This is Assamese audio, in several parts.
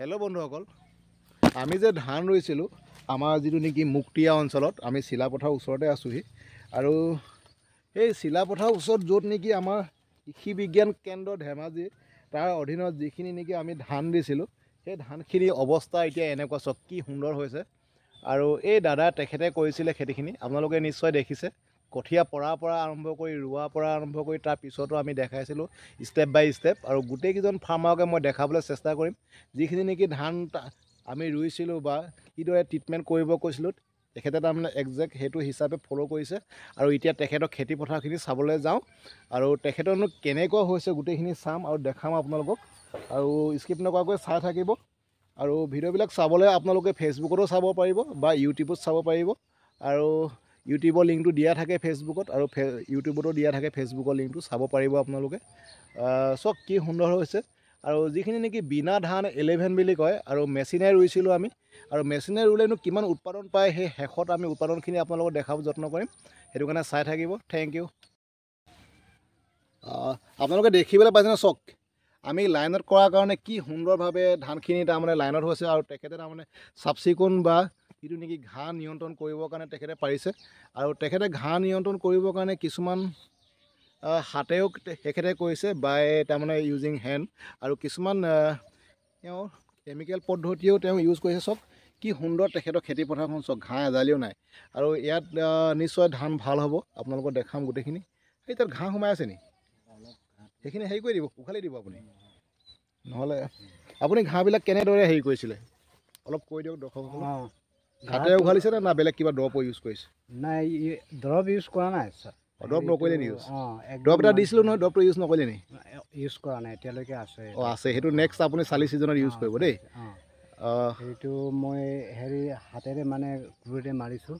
হেল্ল' বন্ধুসকল আমি যে ধান ৰুইছিলোঁ আমাৰ যিটো নেকি মুক্তিয়া অঞ্চলত আমি চিলাপথাৰ ওচৰতে আছোঁহি আৰু সেই চিলাপথাৰ ওচৰত য'ত নেকি আমাৰ কৃষি বিজ্ঞান কেন্দ্ৰ ধেমাজি তাৰ অধীনত যিখিনি নেকি আমি ধান দিছিলোঁ সেই ধানখিনি অৱস্থা এতিয়া এনেকুৱা চব কি সুন্দৰ হৈছে আৰু এই দাদা তেখেতে কৰিছিলে খেতিখিনি আপোনালোকে নিশ্চয় দেখিছে কঠীয়া পৰাৰ পৰা আৰম্ভ কৰি ৰোৱাৰ পৰা আৰম্ভ কৰি তাৰ পিছতো আমি দেখাইছিলোঁ ষ্টেপ বাই ষ্টেপ আৰু গোটেইকেইজন ফাৰ্মাৰকে মই দেখাবলৈ চেষ্টা কৰিম যিখিনি নেকি ধান আমি ৰুইছিলোঁ বা কিদৰে ট্ৰিটমেণ্ট কৰিব কৈছিলোঁ তেখেতে তাৰমানে একজেক্ট সেইটো হিচাপে ফ'ল' কৰিছে আৰু এতিয়া তেখেতৰ খেতিপথাৰখিনি চাবলৈ যাওঁ আৰু তেখেতৰনো কেনেকুৱা হৈছে গোটেইখিনি চাম আৰু দেখাম আপোনালোকক আৰু স্কিপ নকৰাকৈ চাই থাকিব আৰু ভিডিঅ'বিলাক চাবলৈ আপোনালোকে ফেচবুকতো চাব পাৰিব বা ইউটিউবত চাব পাৰিব আৰু ইউটিউবৰ লিংকটো দিয়া থাকে ফেচবুকত আৰু ফে ইউটিউবতো দিয়া থাকে ফেচবুকৰ লিংকটো চাব পাৰিব আপোনালোকে চাওক কি সুন্দৰ হৈছে আৰু যিখিনি নেকি বিনা ধান এলেভেন বুলি কয় আৰু মেচিনে ৰুইছিলোঁ আমি আৰু মেচিনে ৰুলেনো কিমান উৎপাদন পায় সেই শেষত আমি উৎপাদনখিনি আপোনালোকক দেখাব যত্ন কৰিম সেইটো কাৰণে চাই থাকিব থেংক ইউ আপোনালোকে দেখিবলৈ পাইছেনে চাওক আমি লাইনত কৰাৰ কাৰণে কি সুন্দৰভাৱে ধানখিনি তাৰমানে লাইনত হৈছে আৰু তেখেতে তাৰমানে চাফ চিকুণ বা যিটো নেকি ঘাঁহ নিয়ন্ত্ৰণ কৰিবৰ কাৰণে তেখেতে পাৰিছে আৰু তেখেতে ঘাঁহ নিয়ন্ত্ৰণ কৰিবৰ কাৰণে কিছুমান হাতেও তেখেতে কৰিছে বাই তাৰমানে ইউজিং হেণ্ড আৰু কিছুমান তেওঁ কেমিকেল পদ্ধতিও তেওঁ ইউজ কৰিছে চাওক কি সুন্দৰ তেখেতৰ খেতি পথাৰখন চাওক ঘাঁহ এজালিও নাই আৰু ইয়াত নিশ্চয় ধান ভাল হ'ব আপোনালোকক দেখাম গোটেইখিনি এই তাত ঘাঁহ সোমাই আছে নি সেইখিনি হেৰি কৰি দিব উখালি দিব আপুনি নহ'লে আপুনি ঘাঁহবিলাক কেনেদৰে হেৰি কৰিছিলে অলপ কৈ দিয়ক দৰ্শকসকলক হাতেৰে উঘালিছে নে না বেলেগ কিবা দৰৱ ইউজ কৰিছে নাই দৰৱ ইউজ কৰা নাই অঁ দৰৱ নকৰিলে নি ইউজ অঁ দৰৱ এটা দিছিলোঁ নহয় দৰৱটো ইউজ নকৰিলে নি ইউজ কৰা নাই এতিয়ালৈকে আছে অঁ আছে সেইটো নেক্সট আপুনি চালি ছিজনত ইউজ কৰিব দেই অঁ সেইটো মই হেৰি হাতেৰে মানে কুৰেৰে মাৰিছোঁ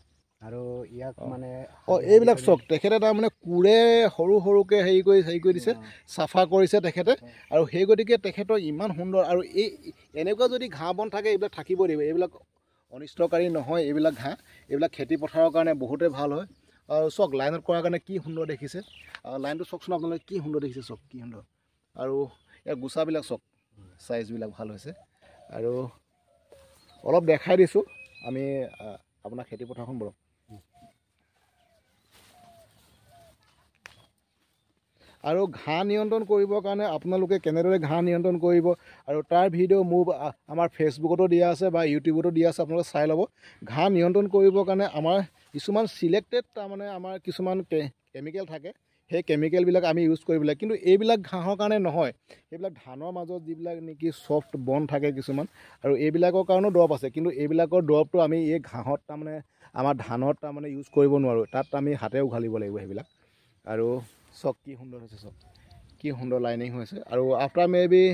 আৰু ইয়াক মানে অঁ এইবিলাক চাওক তেখেতে তাৰমানে কোৰে সৰু সৰুকৈ হেৰি কৰি হেৰি কৰি দিছে চাফা কৰিছে তেখেতে আৰু সেই গতিকে তেখেতৰ ইমান সুন্দৰ আৰু এই এনেকুৱা যদি ঘাঁহ বন থাকে এইবিলাক থাকিব দিব এইবিলাক অনিষ্টকাৰী নহয় এইবিলাক ঘাঁহ এইবিলাক খেতিপথাৰৰ কাৰণে বহুতেই ভাল হয় আৰু চাওক লাইনত কৰাৰ কাৰণে কি সুন্দৰ দেখিছে লাইনটো চাওকচোন আপোনালোকে কি সুন্দৰ দেখিছে চাওক কি সুন্দৰ আৰু ইয়াৰ গুচাবিলাক চাওক চাইজবিলাক ভাল হৈছে আৰু অলপ দেখাই দিছোঁ আমি আপোনাৰ খেতিপথাৰখন বৰক আৰু ঘাঁহ নিয়ন্ত্ৰণ কৰিবৰ কাৰণে আপোনালোকে কেনেদৰে ঘাঁহ নিয়ন্ত্ৰণ কৰিব আৰু তাৰ ভিডিঅ' মোৰ আমাৰ ফেচবুকতো দিয়া আছে বা ইউটিউবতো দিয়া আছে আপোনালোকে চাই ল'ব ঘাঁহ নিয়ন্ত্ৰণ কৰিবৰ কাৰণে আমাৰ কিছুমান চিলেক্টেড তাৰমানে আমাৰ কিছুমান কেমিকেল থাকে সেই কেমিকেলবিলাক আমি ইউজ কৰিব লাগে কিন্তু এইবিলাক ঘাঁহৰ কাৰণে নহয় সেইবিলাক ধানৰ মাজত যিবিলাক নেকি চফ্ট বন থাকে কিছুমান আৰু এইবিলাকৰ কাৰণেও দৰৱ আছে কিন্তু এইবিলাকৰ দৰৱটো আমি এই ঘাঁহত তাৰমানে আমাৰ ধানত তাৰমানে ইউজ কৰিব নোৱাৰোঁ তাত আমি হাতে উঘালিব লাগিব সেইবিলাক আৰু চক কি সুন্দর হয়েছে চক কি সুন্দর লাইনিং হয়েছে আর আফটার মেবি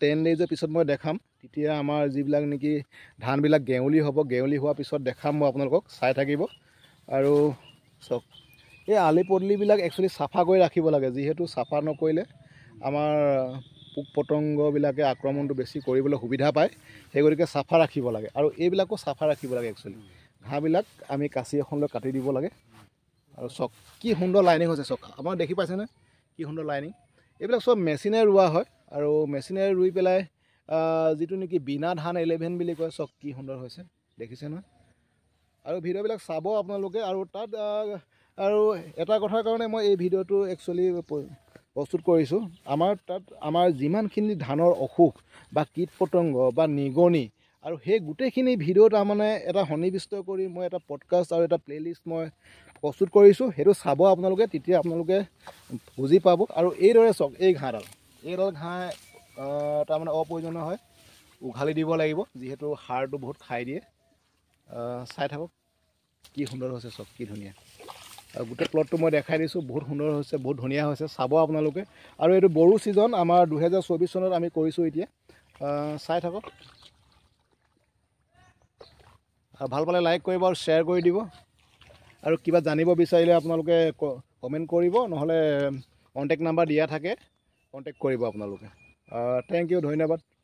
টেন ডেজের পিছত মানে দেখাম তিয়া আমার যা নাকি ধানবিল গেউলি হব গেউলি হওয়ার পিছত দেখাম মানে আপনার চাই থাকিব আর চক এই আলি পদলিবিল একচুয়ালি চাফা করে রাখব লাগে যেহেতু চাফা নকলে আমার পোক পতঙ্গবিলাকে আক্রমণ বেশি করবলে সুবিধা পায় সেই গতি সাফা রাখব লাগে আর এইবিলাকও সাফা রাখব লাগে একচুয়ালি ঘাঁবিল আমি কাঁচি এখন কাটি দিব লাগে আৰু চক কি সুন্দৰ লাইনিং হৈছে চক আপোনাৰ দেখি পাইছেনে কি সুন্দৰ লাইনিং এইবিলাক চব মেচিনে ৰোৱা হয় আৰু মেচিনেৰে ৰুই পেলাই যিটো নেকি বিনা ধান এলেভেন বুলি কয় চক কি সুন্দৰ হৈছে দেখিছে নহয় আৰু ভিডিঅ'বিলাক চাব আপোনালোকে আৰু তাত আৰু এটা কথাৰ কাৰণে মই এই ভিডিঅ'টো একচুৱেলি প্ৰস্তুত কৰিছোঁ আমাৰ তাত আমাৰ যিমানখিনি ধানৰ অসুখ বা কীট পতংগ বা নিগনি আৰু সেই গোটেইখিনি ভিডিঅ' তাৰমানে এটা সন্নিৱিষ্ট কৰি মই এটা পডকাষ্ট আৰু এটা প্লে'লিষ্ট মই প্ৰস্তুত কৰিছোঁ সেইটো চাব আপোনালোকে তেতিয়া আপোনালোকে বুজি পাব আৰু এইদৰে চাওক এই ঘাঁহডাল এইডাল ঘাঁহ তাৰমানে অপ্ৰয়োজনীয় হয় উঘালি দিব লাগিব যিহেতু সাৰটো বহুত খাই দিয়ে চাই থাকক কি সুন্দৰ হৈছে চাওক কি ধুনীয়া আৰু গোটেই প্লটটো মই দেখাই দিছোঁ বহুত সুন্দৰ হৈছে বহুত ধুনীয়া হৈছে চাব আপোনালোকে আৰু এইটো বড়ো ছিজন আমাৰ দুহেজাৰ চৌবিছ চনত আমি কৰিছোঁ এতিয়া চাই থাকক ভাল পালে লাইক কৰিব আৰু শ্বেয়াৰ কৰি দিব আৰু কিবা জানিব বিচাৰিলে আপোনালোকে কমেণ্ট কৰিব নহ'লে কণ্টেক্ট নাম্বাৰ দিয়া থাকে কণ্টেক্ট কৰিব আপোনালোকে থেংক ইউ ধন্যবাদ